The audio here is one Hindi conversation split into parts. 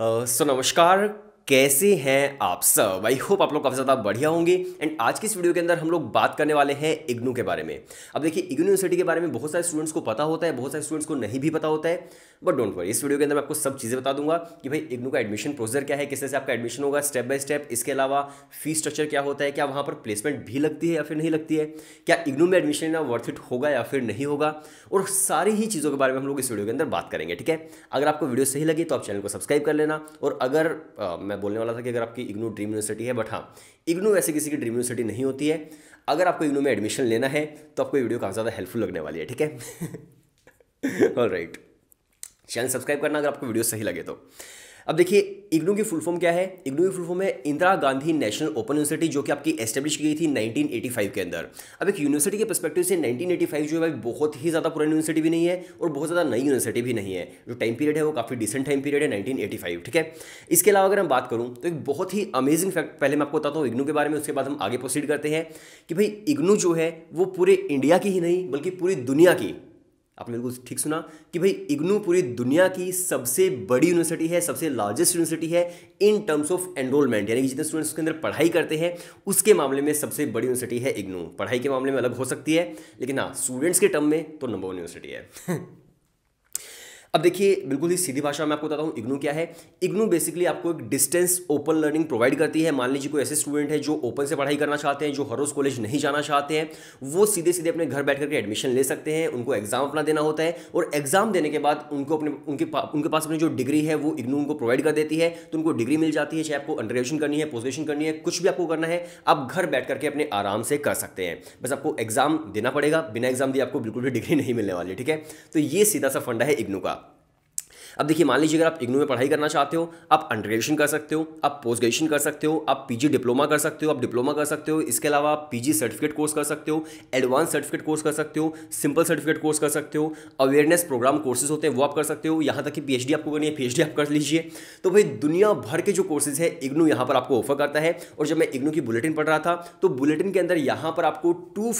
सो नमस्कार कैसे हैं आप सब आई होप आप लोग काफ़ी ज़्यादा बढ़िया होंगे एंड आज की इस वीडियो के अंदर हम लोग बात करने वाले हैं इग्नू के बारे में अब देखिए इग्नू यूनिवर्सिटी के बारे में बहुत सारे स्टूडेंट्स को पता होता है बहुत सारे स्टूडेंट्स को नहीं भी पता होता है बट डोंट वरी इस वीडियो के अंदर मैं आपको सब चीज़ें बता दूंगा कि भाई इग्नू का एडमिशन प्रोसीजर क्या है किस से आपका एडमिशन होगा स्टेप बाय स्टेप इसके अलावा फीस स्ट्रक्चर क्या होता है क्या वहाँ पर प्लेसमेंट भी लगती है या फिर नहीं लगती है क्या इग्नू में एडमिशन लेना वर्थ इट होगा या फिर नहीं होगा और सारी ही चीज़ों के बारे में हम लोग इस वीडियो के अंदर बात करेंगे ठीक है अगर आपको वीडियो सही लगी तो आप चैनल को सब्सक्राइब कर लेना और अगर मैं बोलने वाला था कि अगर आपकी इग्नू ड्रीम यूनिवर्सिटी है बट हाँ इग्नू वैसे किसी की ड्रीम यूनिवर्सिटी नहीं होती है अगर आपको इग्नू में एडमिशन लेना है तो आपको वीडियो काफ़ी ज़्यादा हेल्पफुल लगने वाली है ठीक है ऑल राइट चैनल सब्सक्राइब करना अगर आपको वीडियो सही लगे तो अब देखिए इग्नू की फुल फॉर्म क्या है इग्नू की फुल फॉर्म है Indira Gandhi national open university जो कि आपकी एस्टेब्लिश की गई थी 1985 के अंदर अब एक यूनिवर्सिटी के परस्पेक्टिव से 1985 जो है भाई बहुत ही ज़्यादा पुरानी यूनिवर्सिटी भी नहीं है और बहुत ज़्यादा नई यूनिवर्सिटी भी नहीं है जो टाइम पीरियड है वो काफ़ी डिसेंट टाइम पीरियड है नाइनटीन ठीक है इसके अलावा अगर हम बात करूँ तो एक बहुत ही अमेजिंग फैक्ट पहले मैं आपको बताता हूँ इग्नू के बारे में उसके बाद हम आगे प्रोसीड करते हैं कि भाई इग्नू जो है वो पूरे इंडिया की ही नहीं बल्कि पूरी दुनिया की आपने बिल्कुल ठीक सुना कि भाई इग्नू पूरी दुनिया की सबसे बड़ी यूनिवर्सिटी है सबसे लार्जेस्ट यूनिवर्सिटी है इन टर्म्स ऑफ एनरोलमेंट यानी कि जितने स्टूडेंट्स उसके अंदर पढ़ाई करते हैं उसके मामले में सबसे बड़ी यूनिवर्सिटी है इग्नू पढ़ाई के मामले में अलग हो सकती है लेकिन हाँ स्टूडेंट्स के टर्म में तो नंबर वन यूनिवर्सिटी है अब देखिए बिल्कुल ही सीधी भाषा में आपको बताता हूँ इग्नू क्या है इग्नू बेसिकली आपको एक डिस्टेंस ओपन लर्निंग प्रोवाइड करती है मान लीजिए कोई ऐसे स्टूडेंट है जो ओपन से पढ़ाई करना चाहते हैं जो हर रोज कॉलेज नहीं जाना चाहते हैं वो सीधे सीधे अपने घर बैठ करके एडमिशन ले सकते हैं उनको एग्जाम अपना देना होता है और एग्जाम देने के बाद उनको अपने उनके पा, उनके पास अपनी जो डिग्री है वो इग्नू उनको प्रोवाइड कर देती है तो उनको डिग्री मिल जाती है चाहे आपको अंडर ग्रेजुएशन करनी है पोस्ट ग्रेजुएशन करनी है कुछ भी आपको करना है आप घर बैठ करके अपने आराम से कर सकते हैं बस आपको एग्जाम देना पड़ेगा बिना एग्जाम दिए आपको बिल्कुल भी डिग्री नहीं मिलने वाली ठीक है तो ये सीधा सा फंडा है इग्नू का अब देखिए मान लीजिए अगर आप इग्नू में पढ़ाई करना चाहते हो आप अंडर ग्रेजुएशन कर सकते हो आप पोस्ट ग्रेजुएशन कर सकते हो आप पीजी डिप्लोमा कर सकते हो आप डिप्लोमा कर सकते हो इसके अलावा आप पीजी सर्टिफिकेट कोर्स कर सकते हो एडवांस सर्टिफिकेट कोर्स कर सकते हो सिंपल सर्टिफिकेट कोर्स कर सकते हो अवेयरनेस प्रोग्राम कोर्सेज होते हैं वो आप कर सकते हो यहाँ तक कि पी आपको करनी है पी आप कर लीजिए तो भाई दुनिया भर के जो कोर्सेज है इग्नू यहाँ पर आपको ऑफर करता है और जब मैं इग्नू की बुलेटिन पढ़ रहा था तो बुलेटिन के अंदर यहाँ पर आपको टू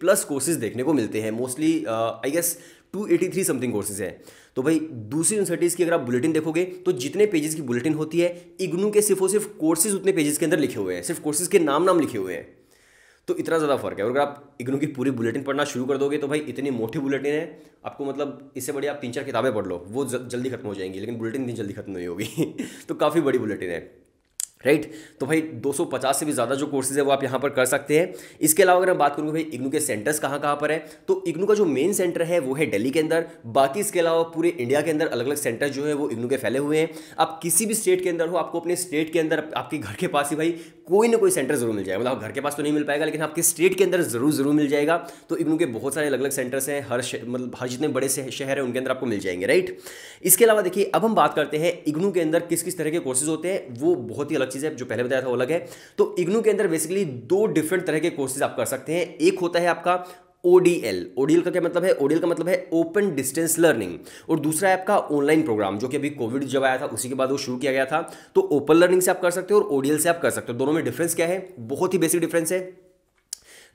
प्लस कोर्सेज देखने को मिलते हैं mostly I guess two eighty three something courses है तो भाई दूसरी यूनिवर्सिटीज़ की अगर आप बुलेटिन देखोगे तो जितने पेजेस की बुलेटिन होती है इग्नू के सिर्फ और सिर्फ कोर्सेज उतने पेजेस के अंदर लिखे हुए हैं सिर्फ कोर्सेज के नाम नाम लिखे हुए हैं तो इतना ज़्यादा फर्क है और अगर आप इग्नू की पूरी बुलेटिन पढ़ना शुरू कर दोगे तो भाई इतनी मोटी बुलेटिन है आपको मतलब इससे बड़ी आप तीन चार किताबें पढ़ लो वो जल्दी खत्म हो जाएंगी लेकिन बुलेटिन इतनी जल्दी खत्म नहीं होगी तो काफ़ी बड़ी बुलेटिन है राइट right? तो भाई 250 से भी ज़्यादा जो कोर्सेज है वो आप यहाँ पर कर सकते हैं इसके अलावा अगर मैं बात करूँगा भाई इग्नू के सेंटर्स कहाँ कहाँ पर है तो इग्नू का जो मेन सेंटर है वो है दिल्ली के अंदर बाकी इसके अलावा पूरे इंडिया के अंदर अलग अलग सेंटर जो है वो इग्नू के फैले हुए हैं आप किसी भी स्टेट के अंदर हो आपको अपने स्टेट के अंदर आपके घर के पास ही भाई कोई ना कोई सेंटर जरूर मिल जाएगा मतलब घर के पास तो नहीं मिल पाएगा लेकिन आपके स्टेट के अंदर जरूर जरूर मिल जाएगा तो इग्नू के बहुत सारे अलग अलग सेंटर्स हैं हर मतलब हर जितने बड़े शहर हैं उनके अंदर आपको मिल जाएंगे राइट इसके अलावा देखिए अब हम बात करते हैं इग्नू के अंदर किस किस तरह के कोर्सेज होते हैं वो बहुत ही अलग अलग चीज़ है जो पहले बताया था वो अलग है तो इग्नू के अंदर बेसिकली दो डिफरेंट तरह के कोर्सेज आप कर सकते हैं एक होता है आपका ओडीएल ओडीएल का क्या मतलब है ओडीएल का मतलब है ओपन डिस्टेंस लर्निंग और दूसरा है आपका ऑनलाइन प्रोग्राम जो कि अभी कोविड जब आया था उसी के बाद वो शुरू किया गया था तो ओपन लर्निंग से आप कर सकते हो और ओडीएल से आप कर सकते हो दोनों में डिफरेंस क्या है बहुत ही बेसिक डिफरेंस है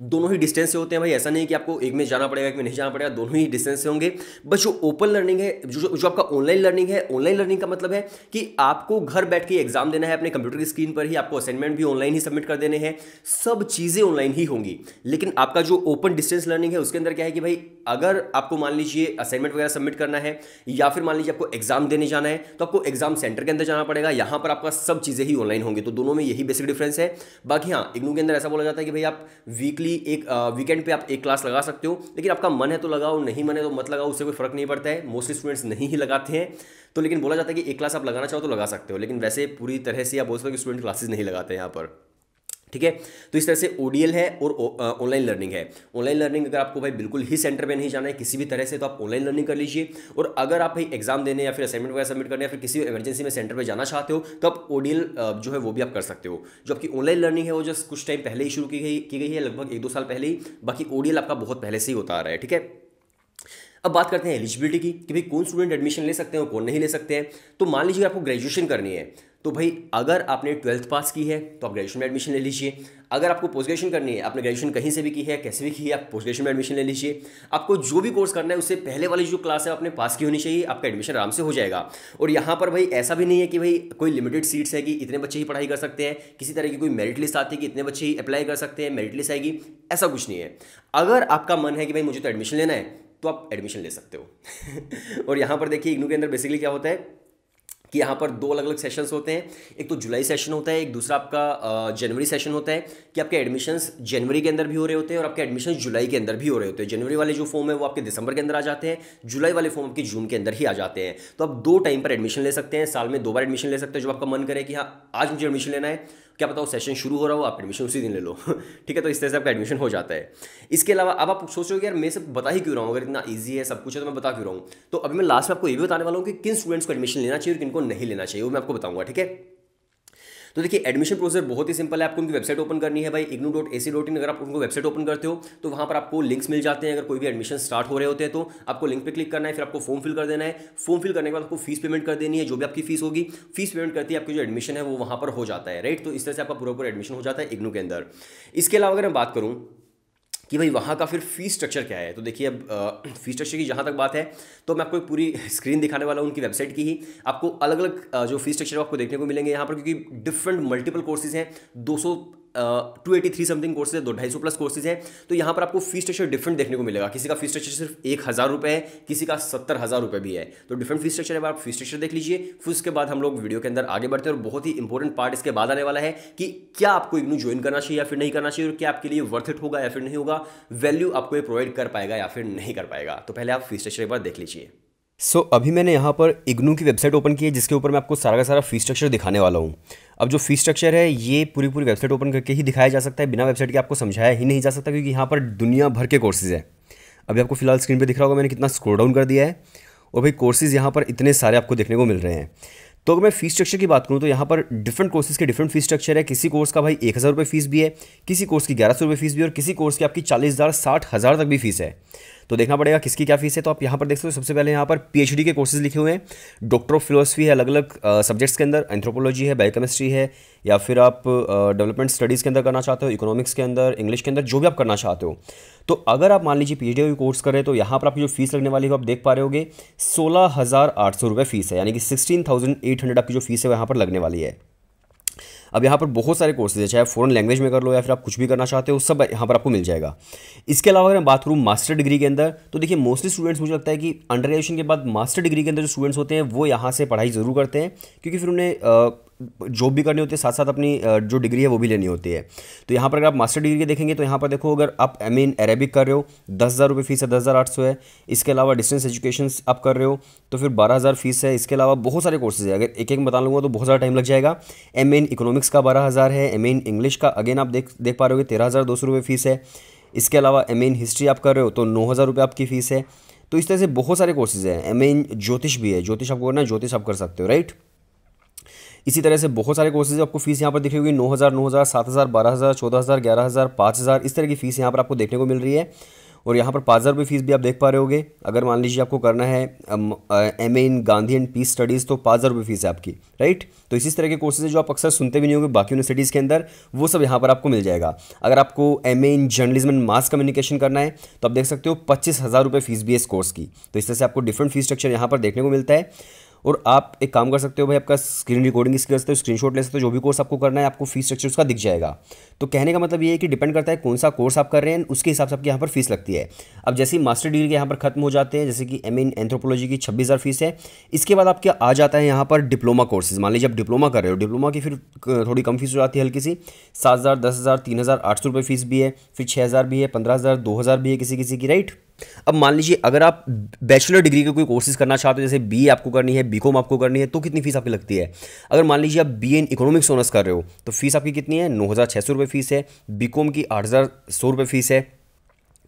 दोनों ही डिस्टेंस से होते हैं भाई ऐसा नहीं कि आपको एक में जाना पड़ेगा एक में नहीं जाना पड़ेगा दोनों ही डिस्टेंस से होंगे बस जो ओपन लर्निंग है जो जो आपका ऑनलाइन लर्निंग है ऑनलाइन लर्निंग का मतलब है कि आपको घर बैठ के एग्जाम देना है अपने कंप्यूटर की स्क्रीन पर ही आपको असाइनमेंट भी ऑनलाइन ही सबमिट कर देने हैं सब चीज़ें ऑनलाइन ही होंगी लेकिन आपका जो ओपन डिस्टेंस लर्निंग है उसके अंदर क्या है कि भाई अगर आपको मान लीजिए असाइनमेंट वगैरह सबमिट करना है या फिर मान लीजिए आपको एग्जाम देने जाना है तो आपको एग्जाम सेंटर के अंदर जाना पड़ेगा यहाँ पर आपका सब चीज़ें ही ऑनलाइन होंगी तो दोनों में यही बेसिक डिफरेंस है बाकी हाँ इग्नू के अंदर ऐसा बोला जाता है कि भाई आप वीकली वीकली एक वीकेंड uh, पे आप एक क्लास लगा सकते हो लेकिन आपका मन है तो लगाओ नहीं मन है तो मत लगाओ उससे कोई फर्क नहीं पड़ता है मोस्टली स्टूडेंट्स नहीं ही लगाते हैं तो लेकिन बोला जाता है कि एक क्लास आप लगाना चाहो तो लगा सकते हो लेकिन वैसे पूरी तरह से आप बोल सकते हो कि स्टूडेंट क्लासेस नहीं लगाते हैं यहाँ पर ठीक है तो इस तरह से ओडीएल है और ऑनलाइन लर्निंग है ऑनलाइन लर्निंग अगर आपको भाई बिल्कुल ही सेंटर में नहीं जाना है किसी भी तरह से तो आप ऑनलाइन लर्निंग कर लीजिए और अगर आप भाई एग्जाम देने या फिर असाइनमेंट वगैरह सबमिट करने या फिर किसी इमरजेंसी में सेंटर पर जाना चाहते हो तो आप ओडीएल जो है वो भी आप कर सकते हो जो आपकी ऑनलाइन लर्निंग है वो जस्ट कुछ टाइम पहले ही शुरू की गई की गई है लगभग एक दो साल पहले ही बाकी ओडीएल आपका बहुत पहले से ही होता आ रहा है ठीक है अब बात करते हैं एलिजिबिलिटी की कि भाई कौन स्टूडेंट एडमिशन ले सकते हैं और कौन नहीं ले सकते हैं तो मान लीजिए आपको ग्रेजुएशन करनी है तो भाई अगर आपने ट्वेल्थ पास की है तो आप ग्रेजुएशन में एडमिशन ले लीजिए अगर आपको पोस्ट ग्रेजुएशन करनी है आपने ग्रेजुएशन कहीं से भी की है कैसे भी की है आप पोस्ट ग्रेजुएशन में एडमिशन ले लीजिए आपको जो भी कोर्स करना है उससे पहले वाली जो क्लास है आपने पास की होनी चाहिए आपका एडमिशन आराम से हो जाएगा और यहाँ पर भाई ऐसा भी नहीं है कि भाई कोई लिमिटेड सीट्स है कि इतने बच्चे ही पढ़ाई कर सकते हैं किसी तरह की कोई मेरिट लिस्ट आती है कि इतने बच्चे ही अप्लाई कर सकते हैं मेरिट लिस्ट आएगी ऐसा कुछ नहीं है अगर आपका मन है कि भाई मुझे तो एडमिशन लेना है तो आप एडमिशन ले सकते हो और यहाँ पर देखिए इग्नू के अंदर बेसिकली क्या होता है कि यहाँ पर दो अलग अलग सेशंस होते हैं एक तो जुलाई सेशन होता है एक दूसरा आपका जनवरी सेशन होता है कि आपके एडमिशन्स जनवरी के अंदर भी हो रहे होते हैं और आपके एडमिशन जुलाई के अंदर भी हो रहे होते हैं जनवरी वाले जो फॉर्म है वो आपके दिसंबर के अंदर आ जाते हैं जुलाई वाले फॉर्म आपके जून के अंदर ही आ जाते हैं तो आप दो टाइम पर एडमिशन ले सकते हैं साल में दो बार एडमिशन ले सकते हैं जो आपका मन करे कि हाँ आज मुझे एडमिशन लेना है क्या पता वो सेशन शुरू हो रहा हो आप एडमिशन उसी दिन ले लो ठीक है तो इस तरह से आपका एडमिशन हो जाता है इसके अलावा अब आप सोच रहे हो कि यार मैं सब बता ही क्यों रहा हूँ अगर इतना ईजी है सब कुछ है तो मैं बता क्यों रहा हूँ तो अभी मैं लास्ट में आपको ये भी बताने वाला हूँ कि किन स्टूडेंट्स को एडमिशन लेना चाहिए और किनको नहीं लेना चाहिए वो मैं आपको बताऊँगा ठीक है तो देखिए एडमिशन प्रोसेस बहुत ही सिंपल है आपको उनकी वेबसाइट ओपन करनी है भाई IGNOU dot A C dot in अगर आप उनको वेबसाइट ओपन करते हो तो वहाँ पर आपको लिंक्स मिल जाते हैं अगर कोई भी एडमिशन स्टार्ट हो रहे होते हैं तो आपको लिंक पर क्लिक करना है फिर आपको फॉर्म फिल कर देना है फॉर्म फिल करने के बाद आपको फीस पेमेंट कर देनी है जो भी आपकी फीस होगी फीस पेमेंट करती है आपकी जो एडमिशन है वो वहाँ पर हो जाता है राइट तो इस तरह से आपका पूरा पूरा एडमिशन हो जाता है इग्नू के अंदर इसके अलावा अगर मैं बात करूँ कि भाई वहाँ का फिर फी स्ट्रक्चर क्या है तो देखिए अब फी स्ट्रक्चर की जहाँ तक बात है तो मैं आपको एक पूरी स्क्रीन दिखाने वाला हूँ उनकी वेबसाइट की ही आपको अलग अलग जो फी स्ट्रक्चर आपको देखने को मिलेंगे यहाँ पर क्योंकि डिफरेंट मल्टीपल कोर्सेज हैं दो two eighty three something courses है दो ढाई सौ प्लस कोर्सेज हैं तो यहाँ पर आपको फी स्ट्रक्चर डिफरेंट देखने को मिलेगा किसी का फी स्ट्रक्चर सिर्फ एक हज़ार रुपये है किसी का सत्तर हज़ार रुपये भी है तो डिफरेंट फी स्ट्रक्चर है आप फी स्ट्रक्चर देख लीजिए फिर उसके बाद हम लोग वीडियो के अंदर आगे बढ़ते हैं और बहुत ही इंपॉर्टेंट पार्ट इसके बाद आने वाला है कि क्या आपको इग्नू ज्वाइन करना चाहिए या फिर नहीं करना चाहिए और क्या आपके लिए वर्थ इट होगा या फिर नहीं होगा वैल्यू आपको ये प्रोवाइड कर पाएगा या फिर नहीं कर पाएगा तो पहले आप फी स्ट्रक्चर एक बार देख लीजिए सो so, अभी मैंने यहाँ पर इग्नू की वेबसाइट ओपन की है जिसके ऊपर मैं आपको सारा का सारा फी स्ट्रक्चर दिखाने वाला हूँ अब जो फीस स्ट्रक्चर है ये पूरी पूरी वेबसाइट ओपन करके ही दिखाया जा सकता है बिना वेबसाइट के आपको समझाया ही नहीं जा सकता क्योंकि यहाँ पर दुनिया भर के कोर्सेज़ हैं अभी आपको फिलहाल स्क्रीन पर दिख रहा होगा मैंने कितना स्क्रोल डाउन कर दिया है और भाई कोर्सेज़ यहाँ पर इतने सारे आपको देखने को मिल रहे हैं तो अगर मैं फीस स्ट्रक्चर की बात करूँ तो यहाँ पर डिफरेंट कोर्सेज के डिफरेंट फीस स्ट्रक्चर है किसी कोर्स का भाई एक हज़ार रुपये फीस भी है किसी कोर्स की ग्यारह सौ रुपये फीस भी है और किसी कोर्स की आपकी चालीस हज़ार साठ हज़ार तक भी फीस है तो देखना पड़ेगा किसकी क्या फीस है तो आप यहाँ पर देख सकते हो सबसे पहले यहाँ पर पीएचडी के कोर्सेज लिखे हुए हैं डॉक्टर ऑफ फिलोसफी है अलग अलग सब्जेक्ट्स के अंदर एंथ्रोपोलॉजी है बायोकेमिस्ट्री है या फिर आप डेवलपमेंट स्टडीज़ के अंदर करना चाहते हो इकोनॉमिक्स के अंदर इंग्लिश के अंदर जो भी आप करना चाहते हो तो अगर आप मान लीजिए पीएचडी का कोर्स करें तो यहाँ पर आपकी जो फीस लगने वाली है आप देख पा रहे होगे सोलह हज़ार आठ सौ रुपये फीस है यानी कि सिक्सटीन थाउजेंड एट हंड्रेड आपकी जो फीस है यहाँ पर लगने वाली है अब यहाँ पर बहुत सारे कोर्सेज है चाहे फॉरन लैंग्वेज में कर लो या फिर आप कुछ भी करना चाहते हो सब यहाँ पर आपको मिल जाएगा इसके अलावा अगर मैं बात करूँ मास्टर डिग्री के अंदर तो देखिए मोस्टली स्टूडेंट्स मुझे लगता है कि अंडर ग्रेजुएशन के बाद मास्टर डिग्री के अंदर जो स्टूडेंट्स होते हैं वो यहाँ से पढ़ाई ज़रूर करते हैं क्योंकि फिर उन्हें जॉब भी करनी होती है साथ साथ अपनी जो डिग्री है वो भी लेनी होती है तो यहाँ पर अगर आप मास्टर डिग्री देखेंगे तो यहाँ पर देखो अगर आप एम इन अरेबिक कर रहे हो दस हज़ार रुपये फीस है दस हज़ार आठ सौ है इसके अलावा डिस्टेंस एजुकेशन आप कर रहे हो तो फिर बारह हज़ार फीस है इसके अलावा बहुत सारे कोर्सेज है अगर एक एक बता लूँगा तो बहुत ज़्यादा टाइम लग जाएगा एम इन इकोनॉमिक्स का बारह हज़ार है एम इन इंग्लिश का अगेन आप देख देख पा रहे हो तेरह हज़ार दो सौ रुपये फीस है इसके अलावा एम इन हिस्ट्री आप कर रहे हो तो नौ हज़ार रुपये आपकी फ़ीस है तो इस तरह से बहुत सारे कोर्सेज़ हैं एम इन ज्योतिष भी है ज्योतिष आपको करना है ज्योतिष आप कर सकते हो राइट इसी तरह से बहुत सारे कोर्सेज आपको फीस यहाँ पर दिख रही होगी नौ हज़ार नौ हज़ार सात हज़ार बारह हज़ार चौदह हज़ार ग्यारह हज़ार पाँच हज़ार इस तरह की फ़ीस यहाँ पर आपको देखने को मिल रही है और यहाँ पर पाँच हज़ार रुपये फीस भी आप देख पा रहे होगे अगर मान लीजिए आपको करना है M A in Gandhi and peace studies तो पाँच हज़ार रुपये फीस है आपकी राइट तो इसी तरह के कोर्सेज जो आप अक्सर सुनते भी नहीं होंगे बाकी यूनिवर्सिटीज़ के अंदर वो सब यहाँ पर आपको मिल जाएगा अगर आपको M A in journalism and mass communication करना है तो आप देख सकते हो पच्चीस हज़ार रुपये फीस भी है इस कोर्स की तो इस तरह से आपको डिफरेंट फीस स्ट्रक्चर यहाँ पर देखने को मिलता है और आप एक काम कर सकते हो भाई आपका स्क्रीन रिकॉर्डिंग इसकी कर सकते हो शॉट ले सकते हो जो भी कोर्स आपको करना है आपको फीस स्ट्रक्चर उसका दिख जाएगा तो कहने का मतलब ये है कि डिपेंड करता है कौन सा कोर्स आप कर रहे हैं उसके हिसाब से आपके यहाँ पर फीस लगती है अब जैसे ही मास्टर डिग्री के यहाँ पर खत्म हो जाते हैं जैसे कि एम इन एंथ्रोपोलॉजी की छब्बीस हज़ार फीस है इसके बाद आपके आ जाता है यहाँ पर डिप्लोमा कोर्सेज मान लीजिए आप डिप्लोमा कर रहे हो डिप्लोमा की फिर थोड़ी कम फीस हो जाती है हल्की सी सात हज़ार दस हज़ार तीन हज़ार आठ सौ रुपये फीस भी है फिर छः हज़ार भी है पंद्रह हज़ार दो हज़ार भी है किसी किसी की राइट अब मान लीजिए अगर आप बैचलर डिग्री के कोई कोर्सेज करना चाहते हो जैसे बी आपको करनी है बी आपको करनी है तो कितनी फीस आपकी लगती है अगर मान लीजिए आप बी एन इकोनॉमिक्स ऑनर्स कर रहे हो तो फीस आपकी कितनी है नौ हज़ार छः सौ रुपये फीस है बी कॉम की आठ हज़ार सौ रुपये फीस है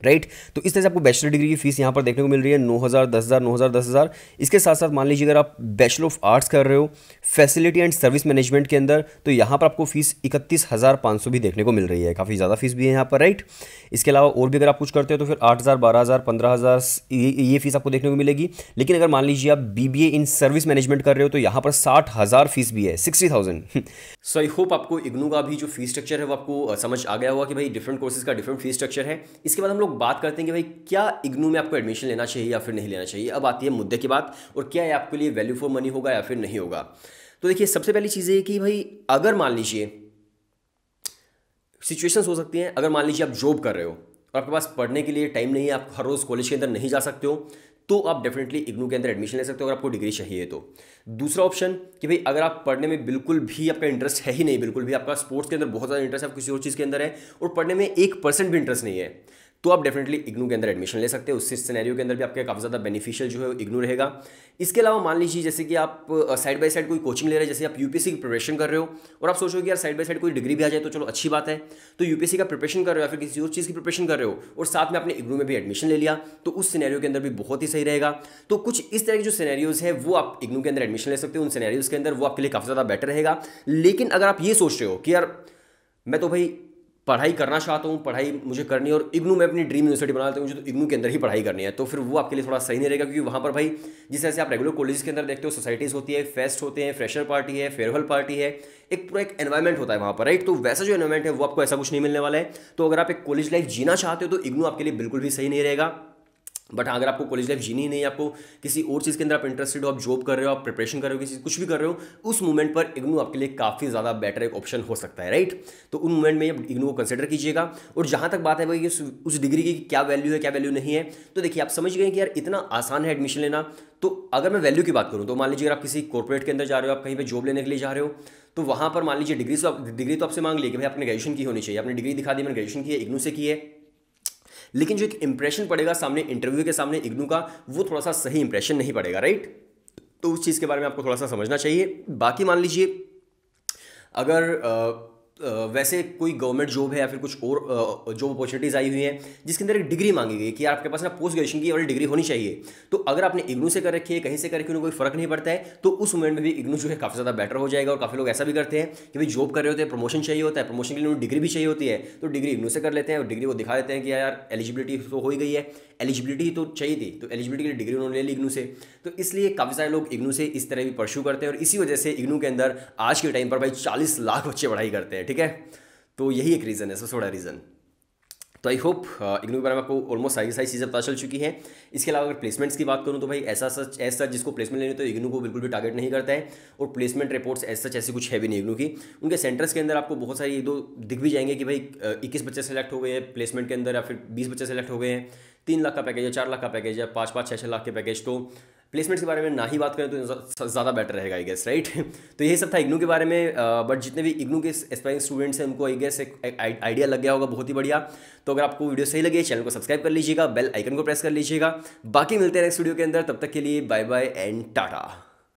राइट right? तो इस तरह से आपको बैचलर डिग्री की फीस यहाँ पर देखने को मिल रही है नौ हज़ार दस हज़ार नौ हज़ार दस हज़ार इसके साथ साथ मान लीजिए अगर आप बैचलर ऑफ आर्ट्स कर रहे हो फैसिलिटी एंड सर्विस मैनेजमेंट के अंदर तो यहाँ पर आपको फीस इकतीस हज़ार पाँच सौ भी देखने को मिल रही है काफ़ी ज़्यादा फीस भी है यहाँ पर राइट इसके अलावा और भी अगर आप कुछ करते हो तो फिर आठ हज़ार बारह हज़ार पंद्रह हज़ार ये फीस आपको देखने को मिलेगी लेकिन अगर मान लीजिए आप B B A in service management कर रहे हो तो यहाँ पर साठ हज़ार फीस भी है sixty thousand so I hope आपको इग्नू का भी जो फीस स्ट्रक्चर है वो आपको समझ आ गया होगा कि भाई डिफरेंट कोर्सेज का डिफरेंट फीस स्ट्रक्चर है इसके बाद हम लोग लोग बात करते हैं कि भाई क्या इग्नू में आपको एडमिशन लेना चाहिए या फिर नहीं लेना चाहिए अब आती है मुद्दे की बात और क्या आपके लिए वैल्यू फॉर मनी होगा या फिर नहीं होगा तो देखिए सबसे पहली चीज़ ये कि भाई अगर मान लीजिए सिचुएशंस हो सकती हैं अगर मान लीजिए आप जॉब कर रहे हो और आपके पास पढ़ने के लिए टाइम नहीं है आप हर रोज़ कॉलेज के अंदर नहीं जा सकते हो तो आप डेफिनेटली इग्नू के अंदर एडमिशन ले सकते हो अगर आपको डिग्री चाहिए तो दूसरा ऑप्शन कि भाई अगर आप पढ़ने में बिल्कुल भी आपका इंटरेस्ट है ही नहीं बिल्कुल भी आपका स्पोर्ट्स के अंदर बहुत ज़्यादा इंटरेस्ट है आप किसी और चीज़ के अंदर है और पढ़ने में एक परसेंट भी इंटरेस्ट नहीं है तो आप डेफिनेटली इग्नू के अंदर एडमिशन ले सकते हैं उससे सिनेरियो के अंदर भी आपके काफ़ी ज़्यादा बेनिफिशियल जो है इग्नू रहेगा इसके अलावा मान लीजिए जैसे कि आप साइड बाई साइड कोई कोचिंग ले रहे हैं जैसे आप यूपीएससी की प्रिपरेशन कर रहे हो और आप सोचो कि यार साइड बाई साइड कोई डिग्री भी आ जाए तो चलो अच्छी बात है तो यूपीएससी का प्रिपरेशन कर रहे हो या फिर किसी और चीज़ की प्रिपरेशन कर रहे हो और साथ में आपने इग्नू में भी एडमिशन ले लिया तो उस सिनेरियो के अंदर भी बहुत ही सही रहेगा तो कुछ इस तरह के जो सिनेरियोज है वो आप इग्नू के अंदर एडमिशन ले सकते हो उन सिनेरियोज के अंदर वो आपके लिए काफ़ी ज़्यादा बेटर रहेगा लेकिन अगर आप ये सोच रहे हो कि यार मैं तो भाई पढ़ाई करना चाहता हूँ पढ़ाई मुझे करनी है और इग्नू में अपनी ड्रीम यूनिवर्सिटी बनाता हूँ मुझे तो इग्नू के अंदर ही पढ़ाई करनी है तो फिर वो आपके लिए थोड़ा सही नहीं रहेगा क्योंकि वहाँ पर भाई जिस तरह से आप रेगुलर कॉलेज के अंदर देखते हो सोसाइटीज़ होती है फेस्ट होते हैं फ्रेशर पार्टी है फेयरवेल पार्टी है एक पूरा एक एनवायरमेंट होता है वहाँ पर राइट तो वैसा जो एनवायरमेंट है वो आपको ऐसा कुछ नहीं मिलने वाला है तो अगर आप एक कॉलेज लाइफ जीना चाहते हो तो इग्नू आपके लिए बिल्कुल भी सही नहीं रहेगा बट हाँ, अगर आपको कॉलेज लाइफ जीनी नहीं आपको किसी और चीज़ के अंदर आप इंटरेस्टेड हो आप जॉब कर रहे हो आप प्रिपरेशन कर रहे हो किसी कुछ भी कर रहे हो उस मूवमेंट पर इग्नू आपके लिए काफ़ी ज़्यादा बेटर एक ऑप्शन हो सकता है राइट तो उन मूवमेंट में आप इग्नू को कंसिडर कीजिएगा और जहाँ तक बात है भाई उस डिग्री की क्या वैल्यू है क्या वैल्यू नहीं है तो देखिए आप समझ गए कि यार इतना आसान है एडमिशन लेना तो अगर मैं वैल्यू की बात करूँ तो मान लीजिए अगर आप किसी कॉर्पोरेट के अंदर जा रहे हो आप कहीं पर जॉब लेने के लिए जा रहे हो तो वहाँ पर मान लीजिए डिग्री से डिग्री तो आपसे मांग ली कि भाई आपने ग्रेजुएशन की होनी चाहिए आपने डिग्री दिखा दी मैंने ग्रेजुएशन की है इग्नू से की है लेकिन जो एक इंप्रेशन पड़ेगा सामने इंटरव्यू के सामने इग्नू का वो थोड़ा सा सही इंप्रेशन नहीं पड़ेगा राइट तो उस चीज़ के बारे में आपको थोड़ा सा समझना चाहिए बाकी मान लीजिए अगर आ, वैसे कोई गवर्नमेंट जॉब है या फिर कुछ और जॉब अपॉर्चुनिटीज़ आई हुई हैं जिसके अंदर एक डिग्री मांगी गई कि आपके पास ना पोस्ट ग्रेजुएशन की वाली डिग्री होनी चाहिए तो अगर आपने इग्नू से कर रखी है कहीं से कर रखी है कोई फर्क नहीं पड़ता है तो उस मोमेंट में भी इग्नू जो है काफ़ी ज़्यादा बेटर हो जाएगा और काफ़ी लोग ऐसा भी करते हैं कि भाई जॉब कर रहे होते हैं प्रमोशन चाहिए होता है प्रमोशन के लिए उन्हें डिग्री भी चाहिए होती है तो डिग्री इग्नू से कर लेते हैं और डिग्री वो दिखा देते हैं कि यार एलिजिबिलिटी तो हो ही गई है एलिजिबिलिटी तो चाहिए थी तो एलिजिबिलिटी के लिए डिग्री उन्होंने ले ली इग्नू से तो इसलिए काफ़ी सारे लोग इग्नू से इस तरह भी परस्यू करते हैं और इसी वजह से इग्नू के अंदर आज के टाइम पर भाई चालीस लाख बच्चे पढ़ाई करते हैं ठीक है तो यही एक रीज़न है सबसे बड़ा रीज़न तो आई होप इग्नू के बारे में आपको ऑलमोस्ट सारी सारी चीज़ें पता चल चुकी हैं इसके अलावा अगर प्लेसमेंट्स की बात करूँ तो भाई ऐसा सच ऐसा सच जिसको प्लेसमेंट लेनी तो इग्नू को बिल्कुल भी टारगेट नहीं करता है और प्लेसमेंट रिपोर्ट्स ऐसा सच ऐसी कुछ है भी नहीं इग्नू की उनके सेंटर्स के अंदर आपको बहुत सारी दो दिख भी जाएंगे कि भाई uh, इक्कीस बच्चे सेलेक्ट हो गए हैं प्लेसमेंट के अंदर या फिर बीस बच्चे सेलेक्ट हो गए हैं तीन लाख का पैकेज है चार लाख का पैकेज है पाँच पाँच छः छः लाख के पैकेज तो प्लेसमेंट्स के बारे में ना ही बात करें तो ज़्यादा बेटर रहेगा आई गेस राइट तो यही सब था इग्नू के बारे में बट जितने भी इग्नू के एस्पायरिंग स्टूडेंट्स हैं उनको आई गेस एक आइडिया लग गया होगा बहुत ही बढ़िया तो अगर आपको वीडियो सही लगे चैनल को सब्सक्राइब कर लीजिएगा बेल आइकन को प्रेस कर लीजिएगा बाकी मिलते हैं नेक्स्ट वीडियो के अंदर तब तक के लिए बाय बाय एंड टाटा